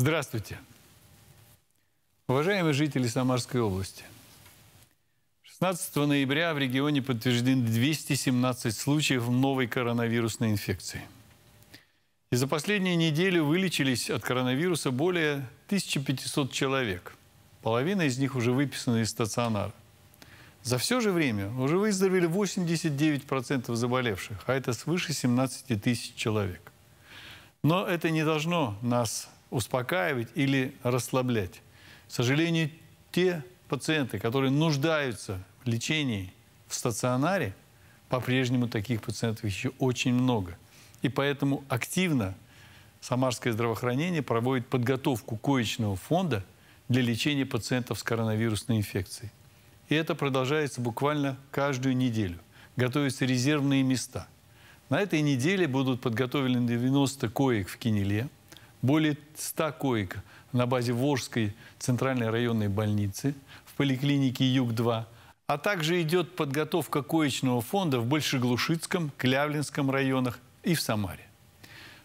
Здравствуйте. Уважаемые жители Самарской области, 16 ноября в регионе подтверждены 217 случаев новой коронавирусной инфекции. И за последние недели вылечились от коронавируса более 1500 человек. Половина из них уже выписаны из стационара. За все же время уже выздоровели 89% заболевших, а это свыше 17 тысяч человек. Но это не должно нас успокаивать или расслаблять. К сожалению, те пациенты, которые нуждаются в лечении в стационаре, по-прежнему таких пациентов еще очень много. И поэтому активно Самарское здравоохранение проводит подготовку коечного фонда для лечения пациентов с коронавирусной инфекцией. И это продолжается буквально каждую неделю. Готовятся резервные места. На этой неделе будут подготовлены 90 коек в Кинеле – более 100 коек на базе Волжской центральной районной больницы в поликлинике «Юг-2», а также идет подготовка коечного фонда в Большеглушицком, Клявлинском районах и в Самаре.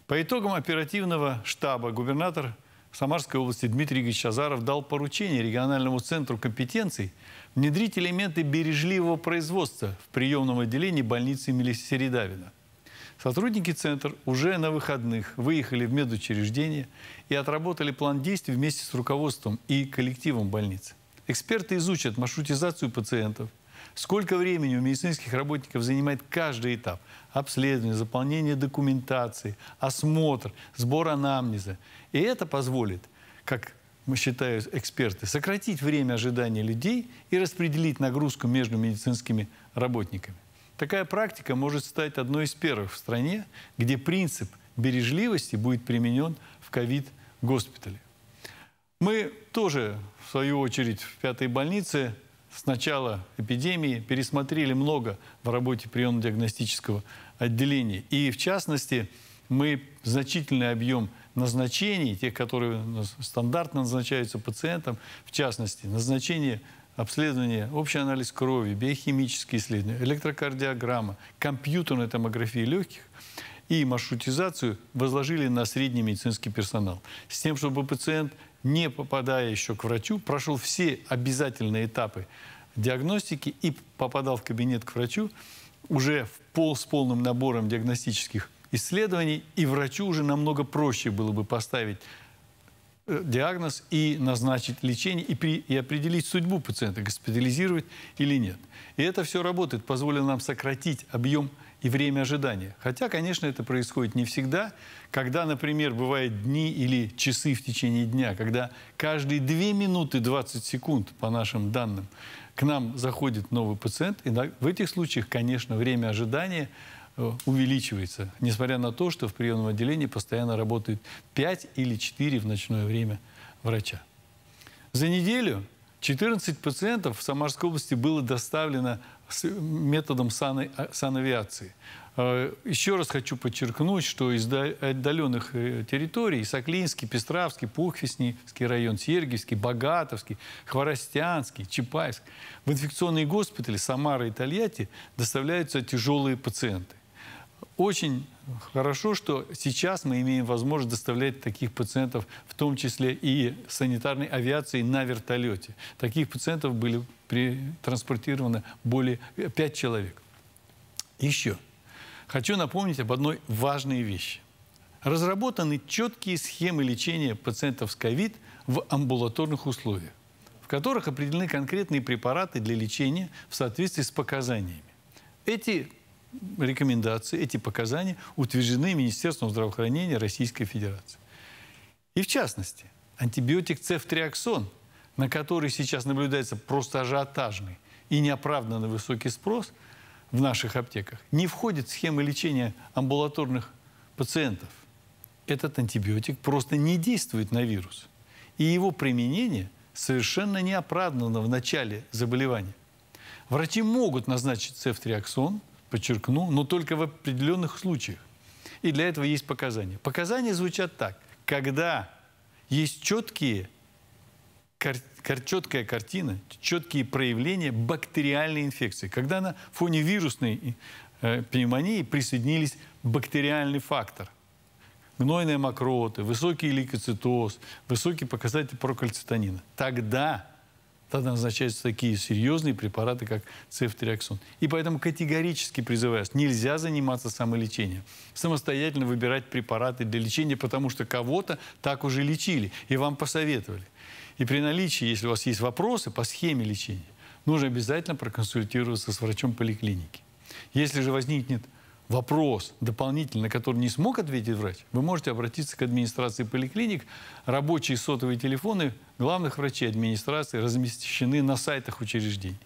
По итогам оперативного штаба губернатор Самарской области Дмитрий Игоревич Азаров дал поручение региональному центру компетенций внедрить элементы бережливого производства в приемном отделении больницы Мелисеридавина. Давина. Сотрудники центра уже на выходных выехали в медучреждение и отработали план действий вместе с руководством и коллективом больницы. Эксперты изучат маршрутизацию пациентов, сколько времени у медицинских работников занимает каждый этап – обследование, заполнение документации, осмотр, сбор анамнеза. И это позволит, как мы считаем эксперты, сократить время ожидания людей и распределить нагрузку между медицинскими работниками. Такая практика может стать одной из первых в стране, где принцип бережливости будет применен в ковид-госпитале. Мы тоже, в свою очередь, в пятой больнице с начала эпидемии пересмотрели много в работе приемно-диагностического отделения. И, в частности, мы значительный объем назначений, тех, которые стандартно назначаются пациентам, в частности, назначение обследование, общий анализ крови, биохимические исследования, электрокардиограмма, компьютерная томография легких и маршрутизацию возложили на средний медицинский персонал. С тем, чтобы пациент, не попадая еще к врачу, прошел все обязательные этапы диагностики и попадал в кабинет к врачу уже в пол, с полным набором диагностических исследований, и врачу уже намного проще было бы поставить Э, диагноз и назначить лечение, и, при, и определить судьбу пациента, госпитализировать или нет. И это все работает, позволило нам сократить объем и время ожидания. Хотя, конечно, это происходит не всегда. Когда, например, бывают дни или часы в течение дня, когда каждые 2 минуты 20 секунд, по нашим данным, к нам заходит новый пациент, и в этих случаях, конечно, время ожидания увеличивается, несмотря на то, что в приемном отделении постоянно работают 5 или 4 в ночное время врача. За неделю 14 пациентов в Самарской области было доставлено с методом сан э, санавиации. Э, еще раз хочу подчеркнуть, что из отдаленных э, территорий Соклинский, Пестравский, Пухвеснийский район, Сергиевский, Богатовский, Хворостянский, Чапаевск в инфекционные госпитали Самара и Тольятти доставляются тяжелые пациенты. Очень хорошо, что сейчас мы имеем возможность доставлять таких пациентов, в том числе и санитарной авиации, на вертолете. Таких пациентов были транспортировано более 5 человек. Еще. Хочу напомнить об одной важной вещи. Разработаны четкие схемы лечения пациентов с COVID в амбулаторных условиях, в которых определены конкретные препараты для лечения в соответствии с показаниями. Эти рекомендации, эти показания утверждены Министерством здравоохранения Российской Федерации. И в частности, антибиотик цефтриаксон, на который сейчас наблюдается просто ажиотажный и неоправданно высокий спрос в наших аптеках, не входит в схемы лечения амбулаторных пациентов. Этот антибиотик просто не действует на вирус. И его применение совершенно неоправданно в начале заболевания. Врачи могут назначить цефтриаксон – подчеркну, но только в определенных случаях. И для этого есть показания. Показания звучат так. Когда есть четкие, кар, четкая картина, четкие проявления бактериальной инфекции. Когда на фоне вирусной э, пневмонии присоединились бактериальный фактор. Гнойные мокроты, высокий лейкоцитоз, высокий показатель прокальцитонина. Тогда Тогда назначаются такие серьезные препараты, как цефтриаксон. И поэтому категорически призываю, нельзя заниматься самолечением. Самостоятельно выбирать препараты для лечения, потому что кого-то так уже лечили и вам посоветовали. И при наличии, если у вас есть вопросы по схеме лечения, нужно обязательно проконсультироваться с врачом поликлиники. Если же возникнет вопрос дополнительно, который не смог ответить врач, вы можете обратиться к администрации поликлиник. Рабочие сотовые телефоны главных врачей администрации размещены на сайтах учреждений.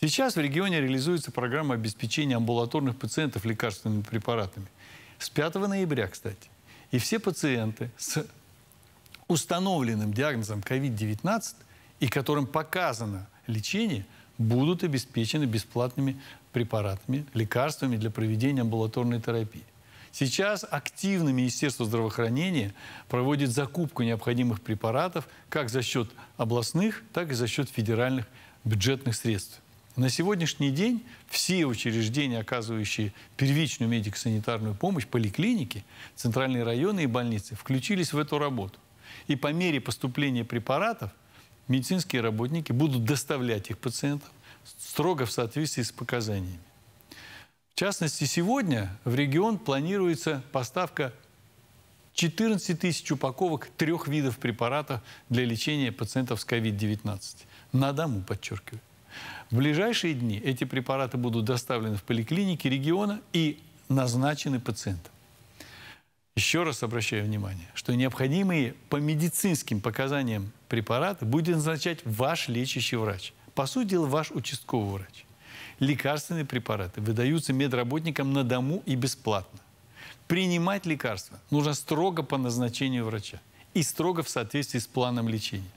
Сейчас в регионе реализуется программа обеспечения амбулаторных пациентов лекарственными препаратами. С 5 ноября, кстати. И все пациенты с установленным диагнозом COVID-19 и которым показано лечение – будут обеспечены бесплатными препаратами, лекарствами для проведения амбулаторной терапии. Сейчас активно Министерство здравоохранения проводит закупку необходимых препаратов как за счет областных, так и за счет федеральных бюджетных средств. На сегодняшний день все учреждения, оказывающие первичную медико-санитарную помощь, поликлиники, центральные районы и больницы, включились в эту работу. И по мере поступления препаратов медицинские работники будут доставлять их пациентам строго в соответствии с показаниями. В частности, сегодня в регион планируется поставка 14 тысяч упаковок трех видов препаратов для лечения пациентов с COVID-19. На дому, подчеркиваю. В ближайшие дни эти препараты будут доставлены в поликлиники региона и назначены пациентам. Еще раз обращаю внимание, что необходимые по медицинским показаниям препараты будет назначать ваш лечащий врач. По сути дела, ваш участковый врач. Лекарственные препараты выдаются медработникам на дому и бесплатно. Принимать лекарства нужно строго по назначению врача и строго в соответствии с планом лечения.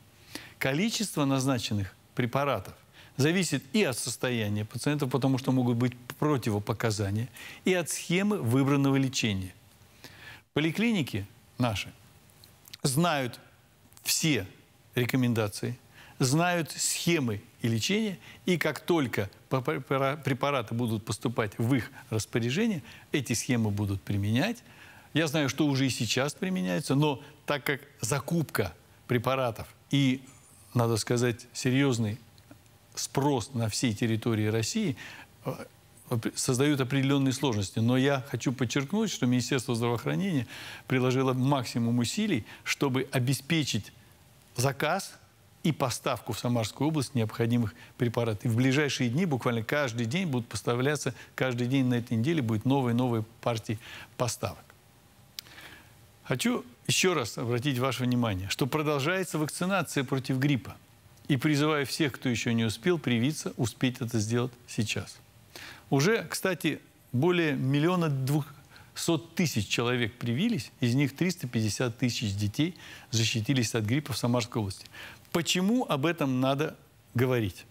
Количество назначенных препаратов зависит и от состояния пациентов, потому что могут быть противопоказания, и от схемы выбранного лечения – поликлиники наши знают все рекомендации, знают схемы и лечения, и как только препараты будут поступать в их распоряжение, эти схемы будут применять. Я знаю, что уже и сейчас применяются, но так как закупка препаратов и, надо сказать, серьезный спрос на всей территории России э, создают определенные сложности. Но я хочу подчеркнуть, что Министерство здравоохранения приложило максимум усилий, чтобы обеспечить заказ и поставку в Самарскую область необходимых препаратов. И в ближайшие дни, буквально каждый день будут поставляться, каждый день на этой неделе будет новые-новые партии поставок. Хочу еще раз обратить ваше внимание, что продолжается вакцинация против гриппа. И призываю всех, кто еще не успел привиться, успеть это сделать сейчас. Уже, кстати, более миллиона двухсот тысяч человек привились, из них 350 тысяч детей защитились от гриппа в Самарской области. Почему об этом надо говорить?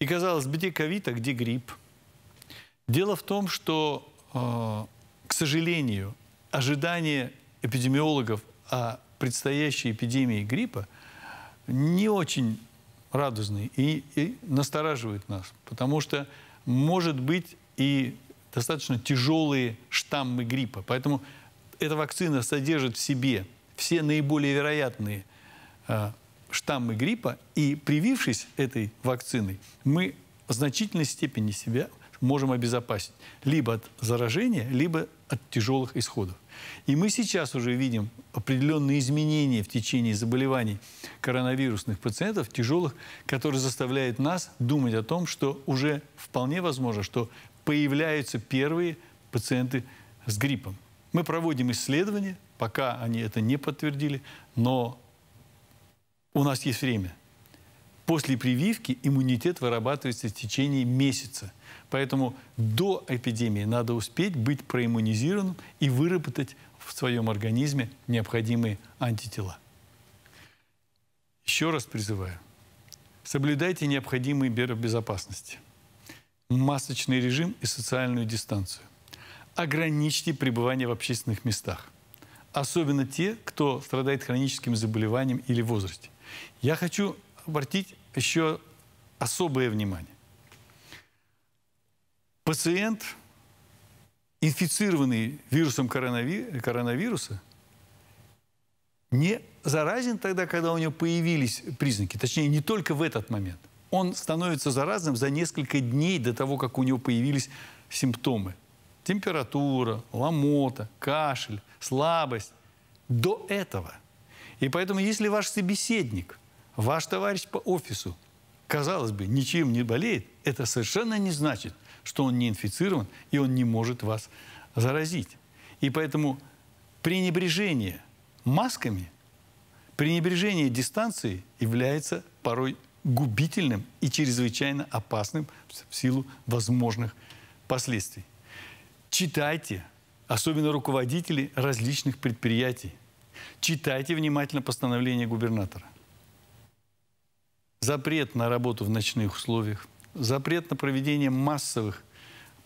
И, казалось бы, где ковид, а где грипп? Дело в том, что, э, к сожалению, ожидания эпидемиологов о предстоящей эпидемии гриппа не очень радужные и, и настораживают нас, потому что может быть и достаточно тяжелые штаммы гриппа. Поэтому эта вакцина содержит в себе все наиболее вероятные э, штаммы гриппа, и привившись этой вакциной, мы в значительной степени себя можем обезопасить либо от заражения, либо от тяжелых исходов. И мы сейчас уже видим определенные изменения в течение заболеваний коронавирусных пациентов, тяжелых, которые заставляют нас думать о том, что уже вполне возможно, что появляются первые пациенты с гриппом. Мы проводим исследования, пока они это не подтвердили, но у нас есть время – После прививки иммунитет вырабатывается в течение месяца. Поэтому до эпидемии надо успеть быть проиммунизированным и выработать в своем организме необходимые антитела. Еще раз призываю, соблюдайте необходимые меры безопасности, масочный режим и социальную дистанцию. Ограничьте пребывание в общественных местах, особенно те, кто страдает хроническим заболеванием или возрасте. Я хочу обратить еще особое внимание. Пациент, инфицированный вирусом коронави... коронавируса, не заразен тогда, когда у него появились признаки. Точнее, не только в этот момент. Он становится заразным за несколько дней до того, как у него появились симптомы. Температура, ломота, кашель, слабость. До этого. И поэтому, если ваш собеседник – Ваш товарищ по офису, казалось бы, ничем не болеет, это совершенно не значит, что он не инфицирован и он не может вас заразить. И поэтому пренебрежение масками, пренебрежение дистанции является порой губительным и чрезвычайно опасным в силу возможных последствий. Читайте, особенно руководители различных предприятий, читайте внимательно постановление губернатора запрет на работу в ночных условиях, запрет на проведение массовых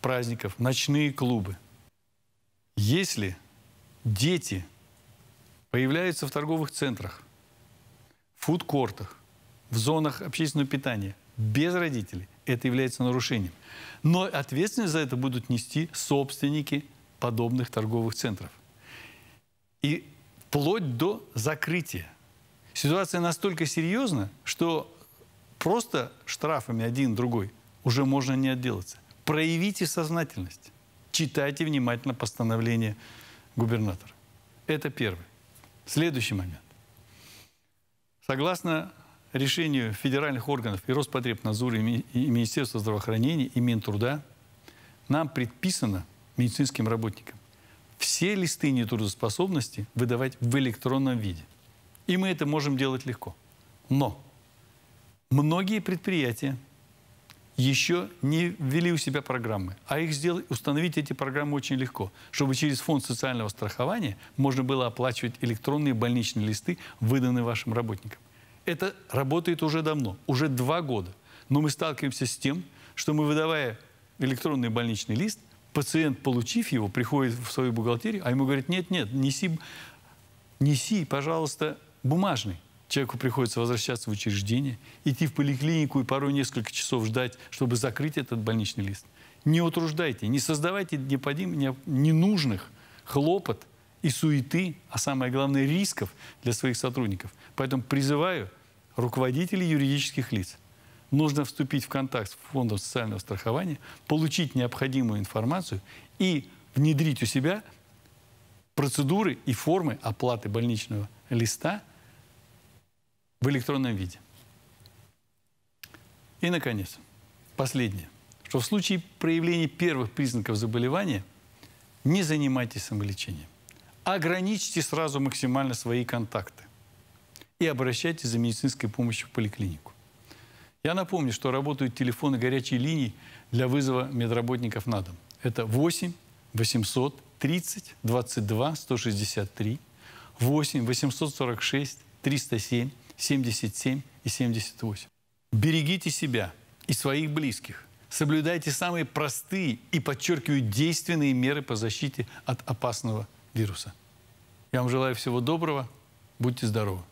праздников, ночные клубы. Если дети появляются в торговых центрах, фудкортах, в зонах общественного питания без родителей, это является нарушением. Но ответственность за это будут нести собственники подобных торговых центров. И вплоть до закрытия. Ситуация настолько серьезна, что Просто штрафами один, другой уже можно не отделаться. Проявите сознательность. Читайте внимательно постановление губернатора. Это первый. Следующий момент. Согласно решению федеральных органов и Роспотребнадзора, и Министерства здравоохранения, и Минтруда, нам предписано медицинским работникам все листы нетрудоспособности выдавать в электронном виде. И мы это можем делать легко. Но Многие предприятия еще не ввели у себя программы, а их сделать, установить эти программы очень легко, чтобы через фонд социального страхования можно было оплачивать электронные больничные листы, выданные вашим работникам. Это работает уже давно, уже два года. Но мы сталкиваемся с тем, что мы, выдавая электронный больничный лист, пациент, получив его, приходит в свою бухгалтерию, а ему говорят, нет-нет, неси, неси, пожалуйста, бумажный. Человеку приходится возвращаться в учреждение, идти в поликлинику и порой несколько часов ждать, чтобы закрыть этот больничный лист. Не утруждайте, не создавайте ненужных хлопот и суеты, а самое главное рисков для своих сотрудников. Поэтому призываю руководителей юридических лиц. Нужно вступить в контакт с фондом социального страхования, получить необходимую информацию и внедрить у себя процедуры и формы оплаты больничного листа – в электронном виде. И, наконец, последнее, что в случае проявления первых признаков заболевания не занимайтесь самолечением. Ограничьте сразу максимально свои контакты и обращайтесь за медицинской помощью в поликлинику. Я напомню, что работают телефоны горячей линии для вызова медработников на дом. Это 8 800 30 22 163, 8 846 307 77 и 78. Берегите себя и своих близких. Соблюдайте самые простые и, подчеркиваю, действенные меры по защите от опасного вируса. Я вам желаю всего доброго. Будьте здоровы.